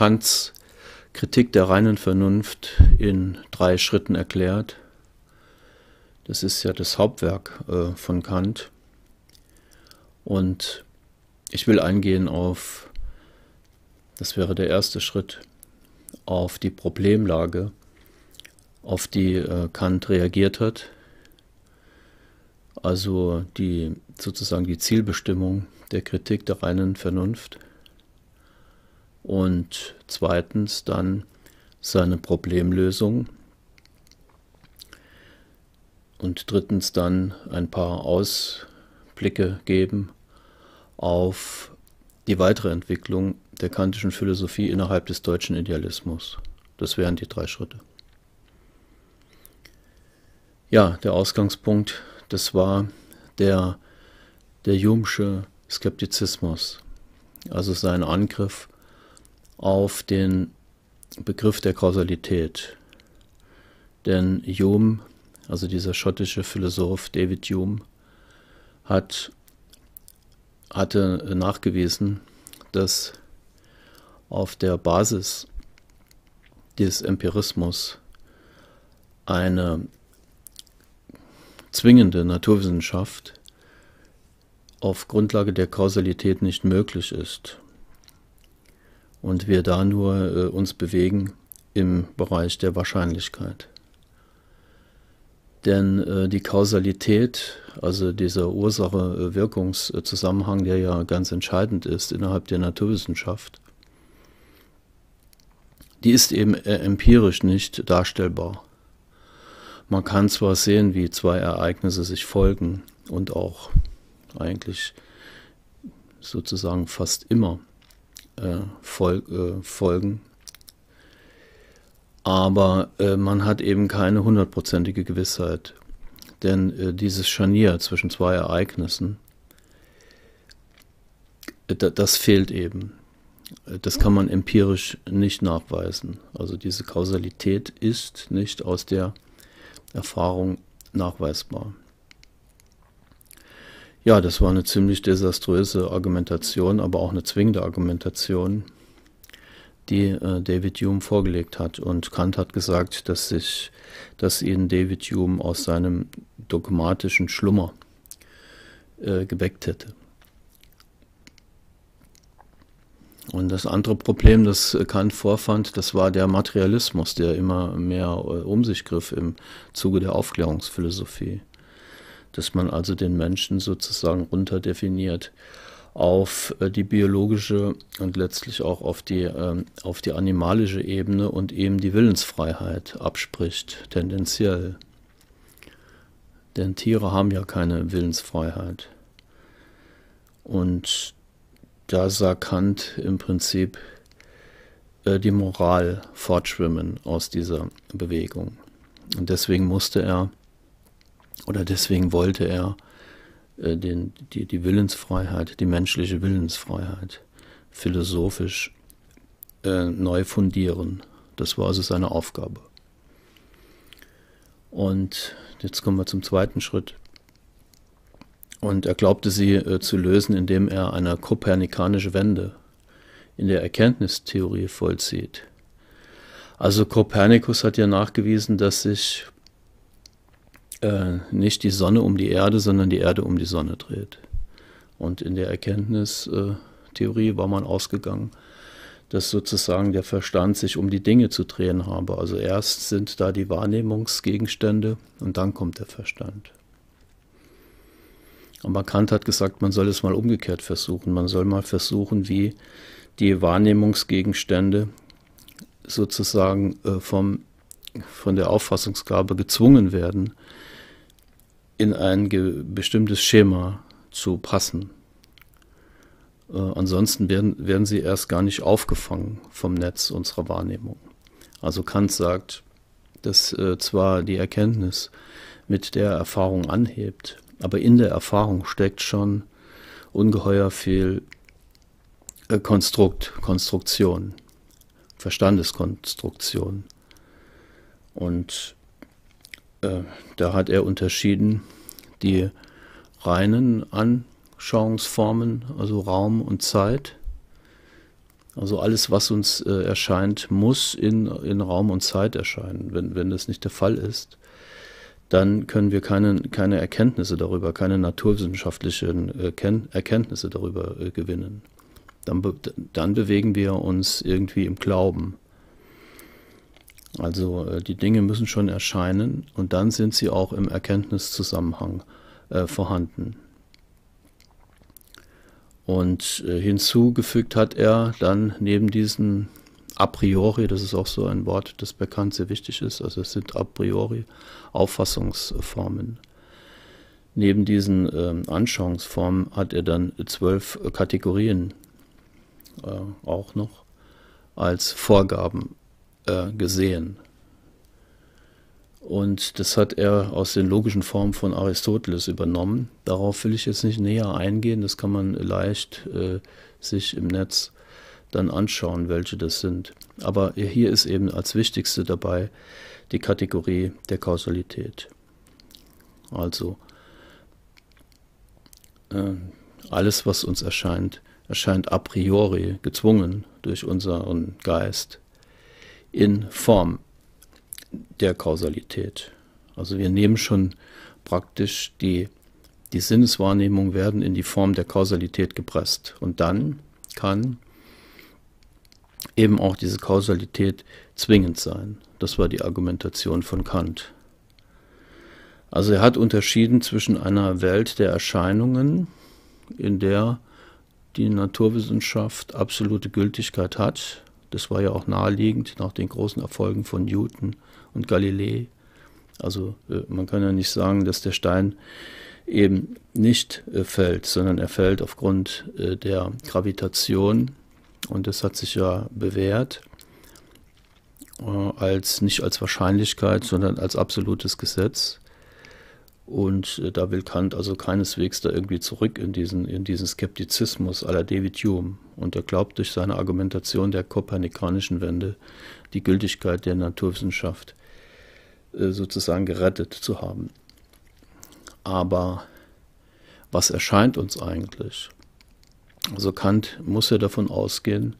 Kants Kritik der reinen Vernunft in drei Schritten erklärt. Das ist ja das Hauptwerk äh, von Kant. Und ich will eingehen auf, das wäre der erste Schritt, auf die Problemlage, auf die äh, Kant reagiert hat. Also die sozusagen die Zielbestimmung der Kritik der reinen Vernunft und zweitens dann seine Problemlösung und drittens dann ein paar Ausblicke geben auf die weitere Entwicklung der kantischen Philosophie innerhalb des deutschen Idealismus. Das wären die drei Schritte. Ja, der Ausgangspunkt, das war der, der Jungsche Skeptizismus, also sein Angriff auf den Begriff der Kausalität. Denn Hume, also dieser schottische Philosoph David Hume, hat, hatte nachgewiesen, dass auf der Basis des Empirismus eine zwingende Naturwissenschaft auf Grundlage der Kausalität nicht möglich ist und wir da nur äh, uns bewegen im Bereich der Wahrscheinlichkeit. Denn äh, die Kausalität, also dieser Ursache-Wirkungszusammenhang, der ja ganz entscheidend ist innerhalb der Naturwissenschaft, die ist eben äh, empirisch nicht darstellbar. Man kann zwar sehen, wie zwei Ereignisse sich folgen und auch eigentlich sozusagen fast immer äh, Vol äh, folgen. Aber äh, man hat eben keine hundertprozentige Gewissheit. Denn äh, dieses Scharnier zwischen zwei Ereignissen, äh, das fehlt eben. Äh, das kann man empirisch nicht nachweisen. Also diese Kausalität ist nicht aus der Erfahrung nachweisbar. Ja, das war eine ziemlich desaströse Argumentation, aber auch eine zwingende Argumentation, die äh, David Hume vorgelegt hat. Und Kant hat gesagt, dass, sich, dass ihn David Hume aus seinem dogmatischen Schlummer äh, geweckt hätte. Und das andere Problem, das äh, Kant vorfand, das war der Materialismus, der immer mehr äh, um sich griff im Zuge der Aufklärungsphilosophie dass man also den Menschen sozusagen runterdefiniert auf äh, die biologische und letztlich auch auf die, ähm, auf die animalische Ebene und eben die Willensfreiheit abspricht, tendenziell. Denn Tiere haben ja keine Willensfreiheit. Und da sah Kant im Prinzip äh, die Moral fortschwimmen aus dieser Bewegung. Und deswegen musste er oder deswegen wollte er äh, den, die, die Willensfreiheit, die menschliche Willensfreiheit philosophisch äh, neu fundieren. Das war also seine Aufgabe. Und jetzt kommen wir zum zweiten Schritt. Und er glaubte sie äh, zu lösen, indem er eine kopernikanische Wende in der Erkenntnistheorie vollzieht. Also Kopernikus hat ja nachgewiesen, dass sich äh, nicht die Sonne um die Erde, sondern die Erde um die Sonne dreht. Und in der Erkenntnistheorie war man ausgegangen, dass sozusagen der Verstand sich um die Dinge zu drehen habe. Also erst sind da die Wahrnehmungsgegenstände und dann kommt der Verstand. Aber Kant hat gesagt, man soll es mal umgekehrt versuchen. Man soll mal versuchen, wie die Wahrnehmungsgegenstände sozusagen äh, vom, von der Auffassungsgabe gezwungen werden, in ein bestimmtes Schema zu passen. Äh, ansonsten werden, werden sie erst gar nicht aufgefangen vom Netz unserer Wahrnehmung. Also Kant sagt, dass äh, zwar die Erkenntnis mit der Erfahrung anhebt, aber in der Erfahrung steckt schon ungeheuer viel äh, Konstrukt, Konstruktion, Verstandeskonstruktion. Und äh, da hat er unterschieden die reinen Anschauungsformen, also Raum und Zeit. Also alles, was uns äh, erscheint, muss in, in Raum und Zeit erscheinen. Wenn, wenn das nicht der Fall ist, dann können wir keine, keine Erkenntnisse darüber, keine naturwissenschaftlichen äh, Erkenntnisse darüber äh, gewinnen. Dann, be dann bewegen wir uns irgendwie im Glauben. Also äh, die Dinge müssen schon erscheinen und dann sind sie auch im Erkenntniszusammenhang äh, vorhanden. Und äh, hinzugefügt hat er dann neben diesen a priori, das ist auch so ein Wort, das bekannt sehr wichtig ist, also es sind a priori Auffassungsformen. Neben diesen ähm, Anschauungsformen hat er dann zwölf Kategorien äh, auch noch als Vorgaben äh, gesehen. Und das hat er aus den logischen Formen von Aristoteles übernommen. Darauf will ich jetzt nicht näher eingehen, das kann man leicht äh, sich im Netz dann anschauen, welche das sind. Aber hier ist eben als wichtigste dabei die Kategorie der Kausalität. Also äh, alles, was uns erscheint, erscheint a priori gezwungen durch unseren Geist in Form der Kausalität. Also wir nehmen schon praktisch die, die Sinneswahrnehmung werden in die Form der Kausalität gepresst. Und dann kann eben auch diese Kausalität zwingend sein. Das war die Argumentation von Kant. Also er hat unterschieden zwischen einer Welt der Erscheinungen, in der die Naturwissenschaft absolute Gültigkeit hat, das war ja auch naheliegend nach den großen Erfolgen von Newton und Galilei. Also äh, man kann ja nicht sagen, dass der Stein eben nicht äh, fällt, sondern er fällt aufgrund äh, der Gravitation. Und das hat sich ja bewährt als nicht als Wahrscheinlichkeit, sondern als absolutes Gesetz. Und äh, da will Kant also keineswegs da irgendwie zurück in diesen, in diesen Skeptizismus aller David Hume. Und er glaubt durch seine Argumentation der kopernikanischen Wende die Gültigkeit der Naturwissenschaft äh, sozusagen gerettet zu haben. Aber was erscheint uns eigentlich? Also Kant muss ja davon ausgehen,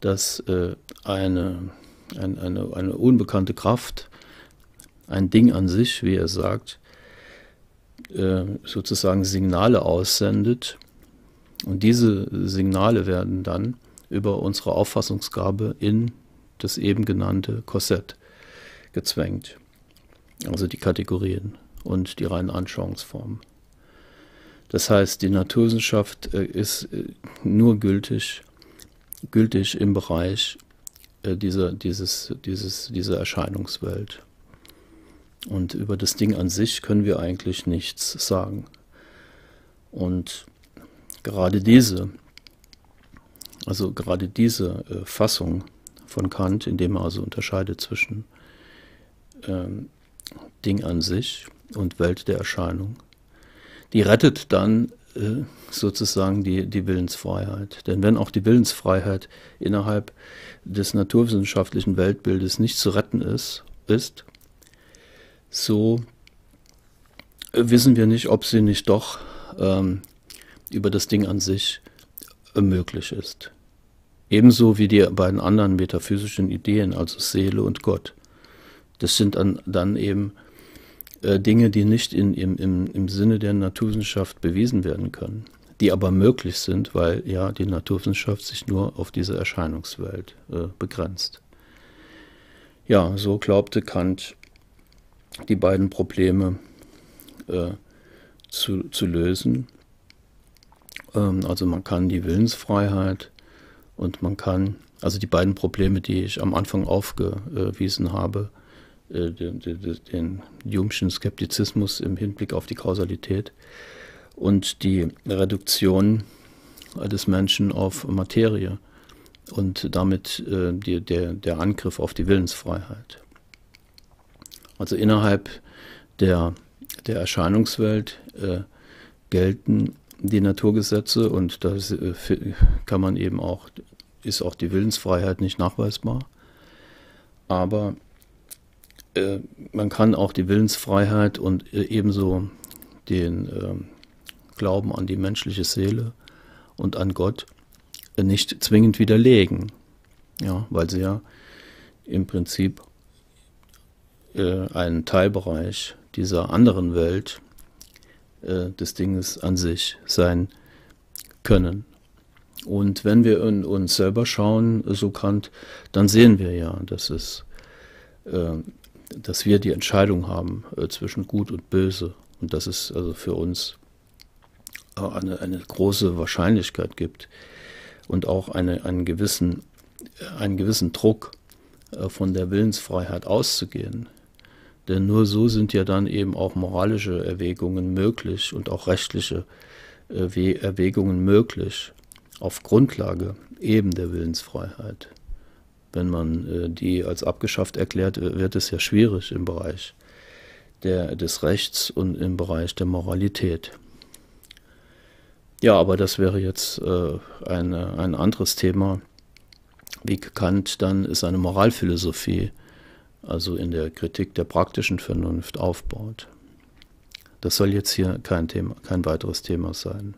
dass äh, eine, ein, eine, eine unbekannte Kraft, ein Ding an sich, wie er sagt, äh, sozusagen Signale aussendet. Und diese Signale werden dann über unsere Auffassungsgabe in das eben genannte Korsett gezwängt. Also die Kategorien und die reinen Anschauungsformen. Das heißt, die Naturwissenschaft äh, ist äh, nur gültig, gültig im Bereich dieser, dieses, dieses, dieser Erscheinungswelt. Und über das Ding an sich können wir eigentlich nichts sagen. Und gerade diese, also gerade diese äh, Fassung von Kant, indem er also unterscheidet zwischen ähm, Ding an sich und Welt der Erscheinung, die rettet dann äh, sozusagen die, die Willensfreiheit. Denn wenn auch die Willensfreiheit innerhalb des naturwissenschaftlichen Weltbildes nicht zu retten ist, ist so äh, wissen wir nicht, ob sie nicht doch ähm, über das Ding an sich äh, möglich ist. Ebenso wie die beiden anderen metaphysischen Ideen, also Seele und Gott. Das sind dann, dann eben äh, Dinge, die nicht in, im, im, im Sinne der Naturwissenschaft bewiesen werden können, die aber möglich sind, weil ja die Naturwissenschaft sich nur auf diese Erscheinungswelt äh, begrenzt. Ja, so glaubte Kant die beiden Probleme äh, zu, zu lösen. Ähm, also man kann die Willensfreiheit und man kann, also die beiden Probleme, die ich am Anfang aufgewiesen habe, den, äh, den, den Jungschen Skeptizismus im Hinblick auf die Kausalität und die Reduktion äh, des Menschen auf Materie und damit äh, die, der, der Angriff auf die Willensfreiheit also innerhalb der, der Erscheinungswelt äh, gelten die Naturgesetze und da äh, kann man eben auch, ist auch die Willensfreiheit nicht nachweisbar. Aber äh, man kann auch die Willensfreiheit und äh, ebenso den ähm, Glauben an die menschliche Seele und an Gott äh, nicht zwingend widerlegen. Ja, weil sie ja im Prinzip äh, einen Teilbereich dieser anderen Welt äh, des Dinges an sich sein können. Und wenn wir in uns selber schauen, so Kant, dann sehen wir ja, dass es, äh, dass wir die Entscheidung haben äh, zwischen Gut und Böse und dass es also für uns äh, eine, eine große Wahrscheinlichkeit gibt und auch eine, einen gewissen, einen gewissen Druck äh, von der Willensfreiheit auszugehen, denn nur so sind ja dann eben auch moralische Erwägungen möglich und auch rechtliche äh, Erwägungen möglich auf Grundlage eben der Willensfreiheit. Wenn man äh, die als abgeschafft erklärt, äh, wird es ja schwierig im Bereich der, des Rechts und im Bereich der Moralität. Ja, aber das wäre jetzt eine, ein anderes Thema. Wie Kant dann seine Moralphilosophie äh, also in der Kritik der praktischen Vernunft aufbaut. Das soll jetzt hier kein, Thema, kein weiteres Thema sein.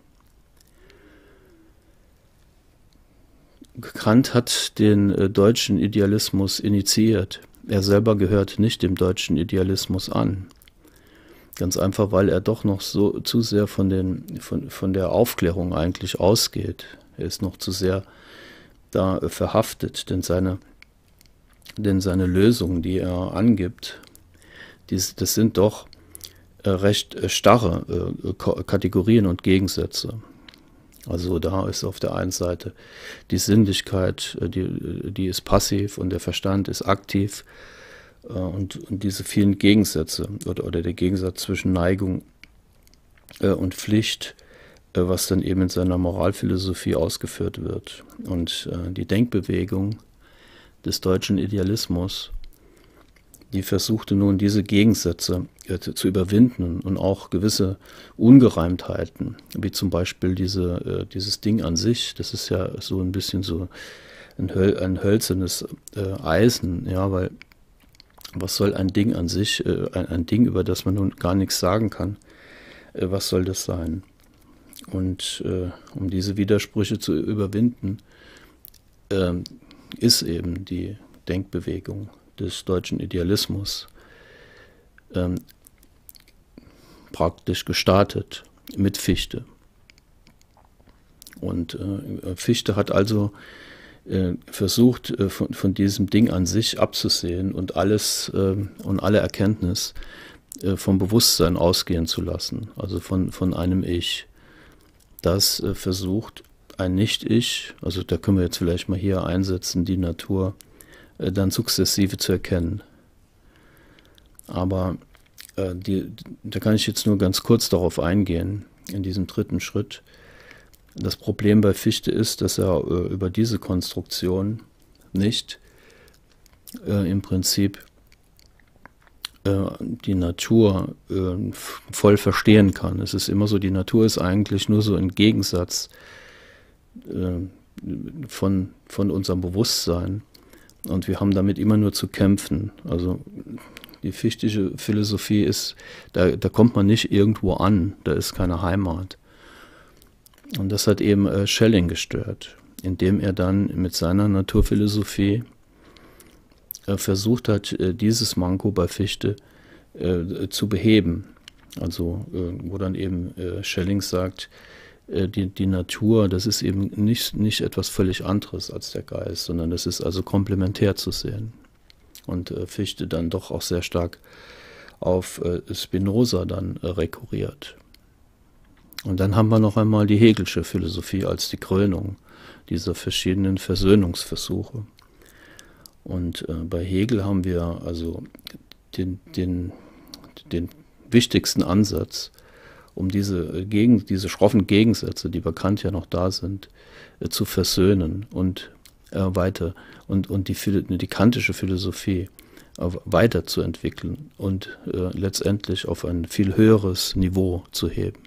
Kant hat den äh, deutschen Idealismus initiiert. Er selber gehört nicht dem deutschen Idealismus an. Ganz einfach, weil er doch noch so zu sehr von, den, von, von der Aufklärung eigentlich ausgeht. Er ist noch zu sehr da äh, verhaftet, denn seine denn seine Lösungen, die er angibt, dies, das sind doch äh, recht äh, starre äh, Kategorien und Gegensätze. Also da ist auf der einen Seite die Sinnlichkeit, die, die ist passiv und der Verstand ist aktiv. Und, und, diese vielen Gegensätze oder, oder, der Gegensatz zwischen Neigung und Pflicht, was dann eben in seiner Moralphilosophie ausgeführt wird. Und die Denkbewegung des deutschen Idealismus. Die versuchte nun, diese Gegensätze äh, zu überwinden und auch gewisse Ungereimtheiten, wie zum Beispiel diese, äh, dieses Ding an sich, das ist ja so ein bisschen so ein, höl ein hölzernes äh, Eisen, ja, weil was soll ein Ding an sich, ein, ein Ding, über das man nun gar nichts sagen kann, was soll das sein? Und um diese Widersprüche zu überwinden, ähm, ist eben die Denkbewegung des deutschen Idealismus ähm, praktisch gestartet mit Fichte. Und äh, Fichte hat also äh, versucht, äh, von, von, diesem Ding an sich abzusehen und alles ähm, und alle Erkenntnis äh, vom Bewusstsein ausgehen zu lassen, also von, von einem Ich, das äh, versucht ein Nicht-Ich, also da können wir jetzt vielleicht mal hier einsetzen, die Natur, äh, dann sukzessive zu erkennen. Aber äh, die, da kann ich jetzt nur ganz kurz darauf eingehen, in diesem dritten Schritt. Das Problem bei Fichte ist, dass er äh, über diese Konstruktion nicht äh, im Prinzip äh, die Natur äh, voll verstehen kann. Es ist immer so, die Natur ist eigentlich nur so ein Gegensatz äh, von, von unserem Bewusstsein. Und wir haben damit immer nur zu kämpfen. Also die fichtische Philosophie ist, da, da kommt man nicht irgendwo an, da ist keine Heimat. Und das hat eben äh, Schelling gestört, indem er dann mit seiner Naturphilosophie äh, versucht hat, äh, dieses Manko bei Fichte äh, zu beheben. Also, äh, wo dann eben Schelling sagt, äh, die, die Natur, das ist eben nicht, nicht etwas völlig anderes als der Geist, sondern das ist also komplementär zu sehen. Und äh, Fichte dann doch auch sehr stark auf äh, Spinoza dann äh, rekurriert. Und dann haben wir noch einmal die Hegelsche Philosophie als die Krönung dieser verschiedenen Versöhnungsversuche. Und äh, bei Hegel haben wir also den, den, den wichtigsten Ansatz, um diese, äh, Gegen diese schroffen Gegensätze, die bekannt ja noch da sind, äh, zu versöhnen und äh, weiter und, und die, die kantische Philosophie äh, weiterzuentwickeln und äh, letztendlich auf ein viel höheres Niveau zu heben.